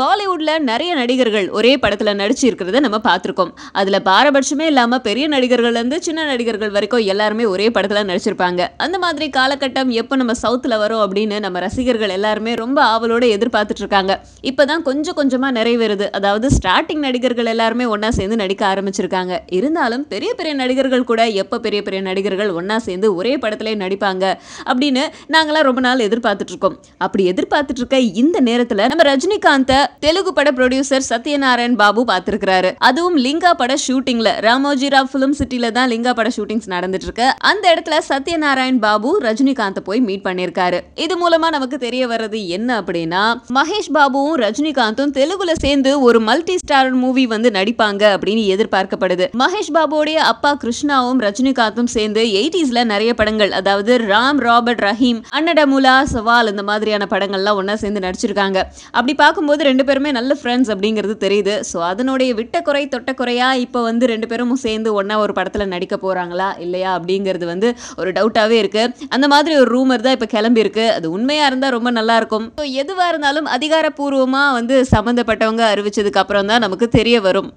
பாலிவுட்ல நிறைய நடிகர்கள் ஒரே படத்துல நடிச்சு இருக்கிறத நம்ம பார்த்துருக்கோம் அதுல பாரபட்சமே இல்லாம பெரிய நடிகர்கள் இருந்து சின்ன நடிகர்கள் வரைக்கும் எல்லாருமே ஒரே படத்துல நடிச்சிருப்பாங்க அந்த மாதிரி காலகட்டம் எப்போ நம்ம சவுத்துல வரும் அப்படின்னு நம்ம ரசிகர்கள் எல்லாருமே ரொம்ப ஆவலோட எதிர்பார்த்துட்டு இருக்காங்க இப்பதான் கொஞ்சம் கொஞ்சமா நிறைவேறுது அதாவது ஸ்டார்டிங் நடிகர்கள் எல்லாருமே ஒன்னா சேர்ந்து நடிக்க ஆரம்பிச்சிருக்காங்க இருந்தாலும் பெரிய பெரிய நடிகர்கள் கூட எப்போ பெரிய பெரிய நடிகர்கள் ஒன்னா சேர்ந்து ஒரே படத்துல நடிப்பாங்க அப்படின்னு நாங்களாம் ரொம்ப நாள் எதிர்பார்த்துட்டு இருக்கோம் அப்படி எதிர்பார்த்துட்டு இருக்க இந்த நேரத்துல நம்ம ரஜினிகாந்தை தெலுங்கு பட ப்ரொடியூசர் சத்யநாராயண் பாபு பார்த்திருக்கிறாரு அதுவும் லிங்கா பட ஷூட்டிங்ல ராமோஜிராவ் பிலிம் சிட்டில தான் லிங்கா பட ஷூட்டிங்ஸ் நடந்துட்டு இருக்கு அந்த இடத்துல சத்யநாராயண் பாபு ரஜினிகாந்த் போய் மீட் பண்ணிருக்காரு இது மூலமா நமக்கு தெரிய வர்றது என்ன அப்படின்னா மகேஷ் பாபுவும் ரஜினிகாந்தும் தெலுங்குல சேர்ந்து ஒரு மல்டி ஸ்டார் மூவி வந்து நடிப்பாங்க அப்படின்னு எதிர்பார்க்கப்படுது மகேஷ் பாபுடைய அப்பா கிருஷ்ணாவும் ரஜினிகாந்தும் சேர்ந்து எயிட்டிஸ்ல நிறைய படங்கள் அதாவது ராம் ராபர்ட் ரஹீம் அன்னடமுலா சவால் இந்த மாதிரியான படங்கள்லாம் ஒன்னா சேர்ந்து நடிச்சிருக்காங்க அப்படி பார்க்கும்போது ரெண்டு பேருமே நல்ல ஃப்ரெண்ட்ஸ் அப்படிங்கிறது தெரியுது ஸோ அதனுடைய விட்ட குறை தொட்ட குறையா இப்போ வந்து ரெண்டு பேரும் சேர்ந்து ஒன்றா ஒரு படத்தில் நடிக்க போகிறாங்களா இல்லையா அப்படிங்கிறது வந்து ஒரு டவுட்டாகவே இருக்குது அந்த மாதிரி ஒரு ரூமர் தான் இப்போ கிளம்பியிருக்கு அது உண்மையாக இருந்தால் ரொம்ப நல்லாயிருக்கும் ஸோ எதுவாக இருந்தாலும் அதிகாரப்பூர்வமாக வந்து சம்மந்தப்பட்டவங்க அறிவிச்சதுக்கு அப்புறம் தான் நமக்கு தெரிய வரும்